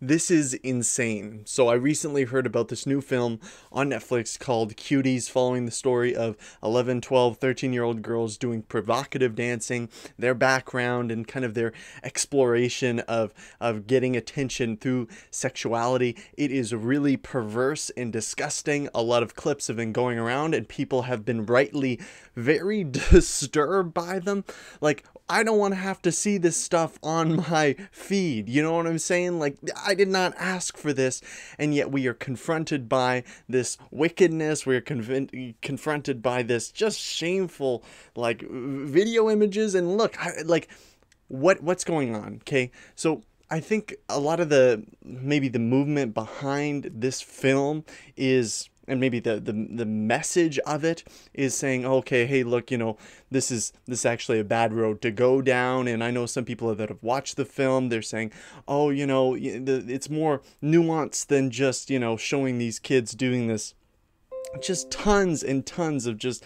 This is insane. So I recently heard about this new film on Netflix called Cuties following the story of 11, 12, 13 year old girls doing provocative dancing, their background and kind of their exploration of, of getting attention through sexuality. It is really perverse and disgusting. A lot of clips have been going around and people have been rightly very disturbed by them. Like, I don't want to have to see this stuff on my feed. You know what I'm saying? Like, I did not ask for this. And yet we are confronted by this wickedness. We are confronted by this just shameful, like, video images. And look, I, like, what what's going on? Okay, so I think a lot of the maybe the movement behind this film is and maybe the, the the message of it is saying oh, okay hey look you know this is this is actually a bad road to go down and i know some people that have watched the film they're saying oh you know it's more nuanced than just you know showing these kids doing this just tons and tons of just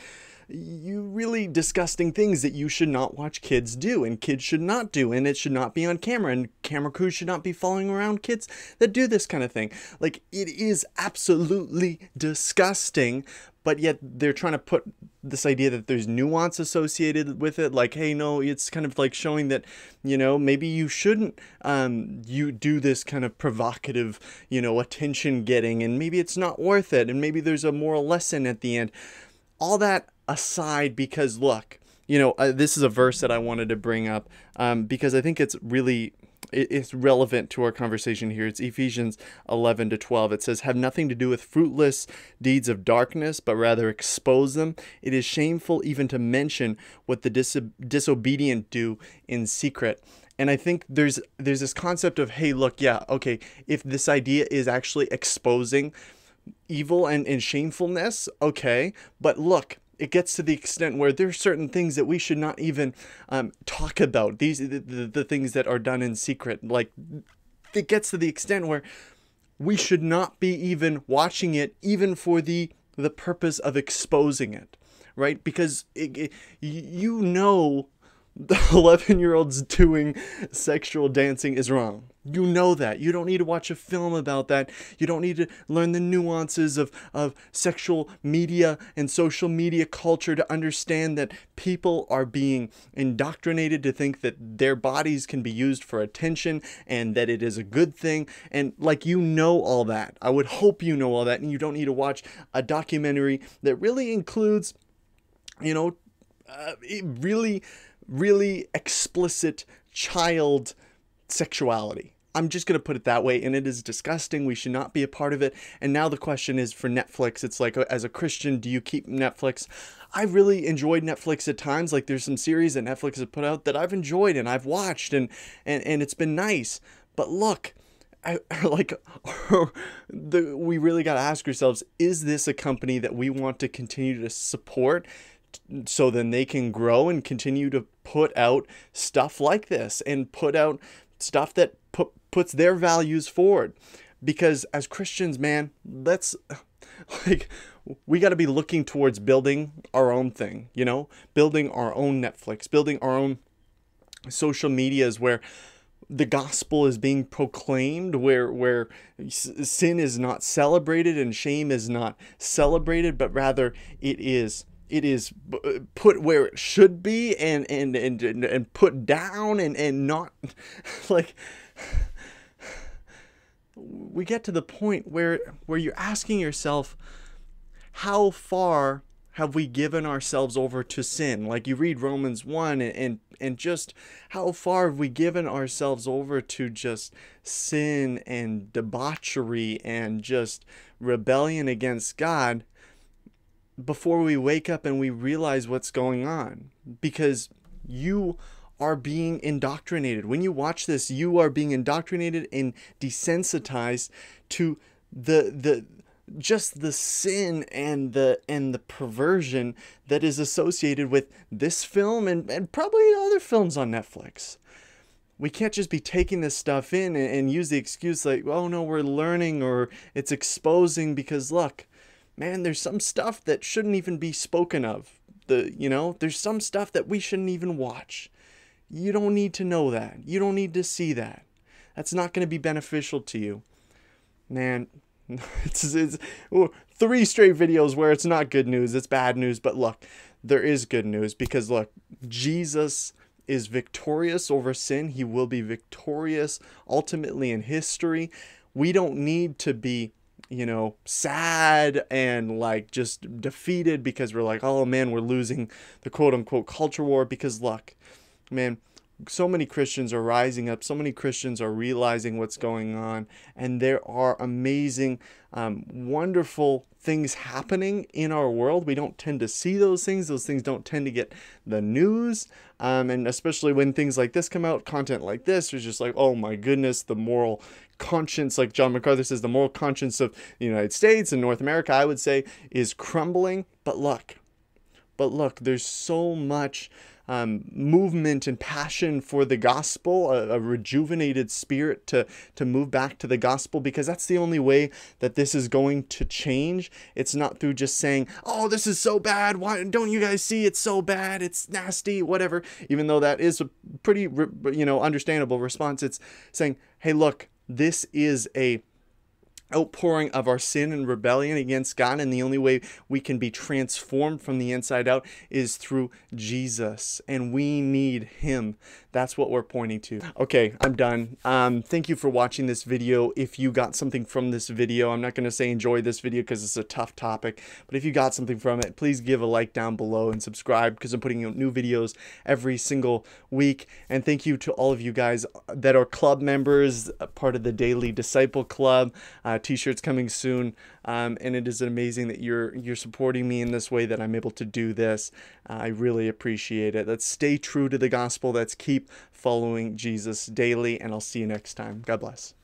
you really disgusting things that you should not watch kids do and kids should not do and it should not be on camera and camera crews should not be following around kids that do this kind of thing. Like it is absolutely disgusting, but yet they're trying to put this idea that there's nuance associated with it like hey no it's kind of like showing that you know maybe you shouldn't um, you do this kind of provocative you know attention getting and maybe it's not worth it and maybe there's a moral lesson at the end all that aside because look, you know, uh, this is a verse that I wanted to bring up um, because I think it's really it's relevant to our conversation here. It's Ephesians 11 to 12. It says, Have nothing to do with fruitless deeds of darkness, but rather expose them. It is shameful even to mention what the dis disobedient do in secret. And I think there's there's this concept of, hey, look, yeah, okay, if this idea is actually exposing evil and, and shamefulness, okay, but look, it gets to the extent where there are certain things that we should not even um, talk about. These the, the, the things that are done in secret. Like it gets to the extent where we should not be even watching it, even for the the purpose of exposing it, right? Because it, it, you know the 11 year olds doing sexual dancing is wrong. You know that. You don't need to watch a film about that. You don't need to learn the nuances of, of sexual media and social media culture to understand that people are being indoctrinated to think that their bodies can be used for attention and that it is a good thing. And like, you know all that. I would hope you know all that. And you don't need to watch a documentary that really includes, you know, uh, it really really explicit child sexuality. I'm just going to put it that way. And it is disgusting. We should not be a part of it. And now the question is for Netflix. It's like, uh, as a Christian, do you keep Netflix? I really enjoyed Netflix at times. Like, there's some series that Netflix has put out that I've enjoyed and I've watched and, and, and it's been nice. But look, I, like, the, we really got to ask ourselves is this a company that we want to continue to support so then they can grow and continue to put out stuff like this and put out stuff that put, puts their values forward because as Christians man let's like we got to be looking towards building our own thing you know building our own Netflix building our own social medias where the gospel is being proclaimed where where sin is not celebrated and shame is not celebrated but rather it is it is uh, put where it should be and and and and put down and and not like we get to the point where where you're asking yourself how far have we given ourselves over to sin like you read romans 1 and, and and just how far have we given ourselves over to just sin and debauchery and just rebellion against god before we wake up and we realize what's going on because you are being indoctrinated. When you watch this, you are being indoctrinated and desensitized to the the just the sin and the and the perversion that is associated with this film and, and probably other films on Netflix. We can't just be taking this stuff in and, and use the excuse like, oh no, we're learning or it's exposing because look, man, there's some stuff that shouldn't even be spoken of. The, you know, there's some stuff that we shouldn't even watch. You don't need to know that. You don't need to see that. That's not going to be beneficial to you. Man, it's, it's ooh, three straight videos where it's not good news, it's bad news, but look, there is good news because look, Jesus is victorious over sin. He will be victorious ultimately in history. We don't need to be you know, sad and like just defeated because we're like, oh man, we're losing the quote unquote culture war because look, man, so many Christians are rising up, so many Christians are realizing what's going on, and there are amazing, um, wonderful things happening in our world. We don't tend to see those things. Those things don't tend to get the news. Um, and especially when things like this come out, content like this is just like, oh my goodness, the moral conscience, like John MacArthur says, the moral conscience of the United States and North America, I would say, is crumbling. But look, but look, there's so much um, movement and passion for the gospel, a, a rejuvenated spirit to, to move back to the gospel, because that's the only way that this is going to change. It's not through just saying, oh, this is so bad. Why don't you guys see it's so bad? It's nasty, whatever. Even though that is a pretty, you know, understandable response, it's saying, hey, look, this is a outpouring of our sin and rebellion against God. And the only way we can be transformed from the inside out is through Jesus. And we need Him. That's what we're pointing to. Okay, I'm done. Um, thank you for watching this video. If you got something from this video, I'm not going to say enjoy this video because it's a tough topic. But if you got something from it, please give a like down below and subscribe because I'm putting out new videos every single week. And thank you to all of you guys that are club members, part of the Daily Disciple Club. Uh, t-shirts coming soon. Um, and it is amazing that you're you're supporting me in this way that I'm able to do this. Uh, I really appreciate it. Let's stay true to the gospel. Let's keep following Jesus daily. And I'll see you next time. God bless.